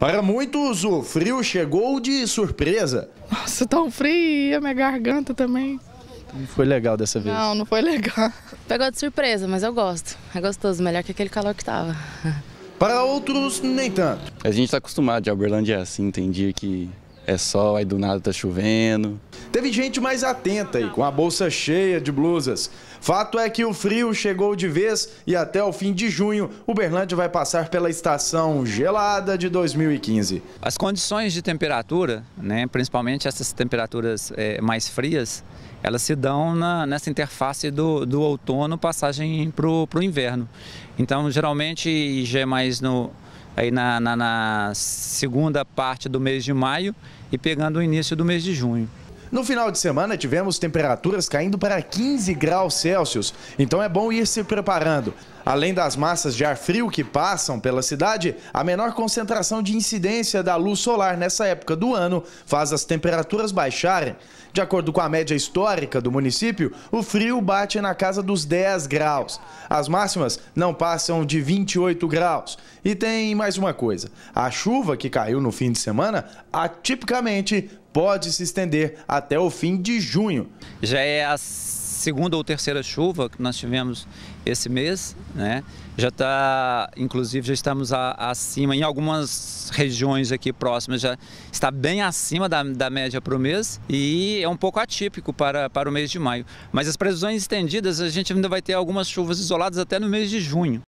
Para muitos, o frio chegou de surpresa. Nossa, tão tá frio, e minha garganta também. Não foi legal dessa vez. Não, não foi legal. Pegou de surpresa, mas eu gosto. É gostoso, melhor que aquele calor que tava. Para outros, nem tanto. A gente está acostumado, a Uberlândia é assim, tem dia que é sol, aí do nada tá chovendo. Teve gente mais atenta aí, com a bolsa cheia de blusas. Fato é que o frio chegou de vez e até o fim de junho, Uberlândia vai passar pela estação gelada de 2015. As condições de temperatura, né, principalmente essas temperaturas é, mais frias, elas se dão na, nessa interface do, do outono, passagem para o inverno. Então, geralmente, já é mais no, aí na, na, na segunda parte do mês de maio e pegando o início do mês de junho. No final de semana, tivemos temperaturas caindo para 15 graus Celsius, então é bom ir se preparando. Além das massas de ar frio que passam pela cidade, a menor concentração de incidência da luz solar nessa época do ano faz as temperaturas baixarem. De acordo com a média histórica do município, o frio bate na casa dos 10 graus. As máximas não passam de 28 graus. E tem mais uma coisa: a chuva que caiu no fim de semana atipicamente pode se estender até o fim de junho. Já é as segunda ou terceira chuva que nós tivemos esse mês, né? Já está, inclusive, já estamos a, acima, em algumas regiões aqui próximas, já está bem acima da, da média para o mês e é um pouco atípico para, para o mês de maio. Mas as previsões estendidas, a gente ainda vai ter algumas chuvas isoladas até no mês de junho.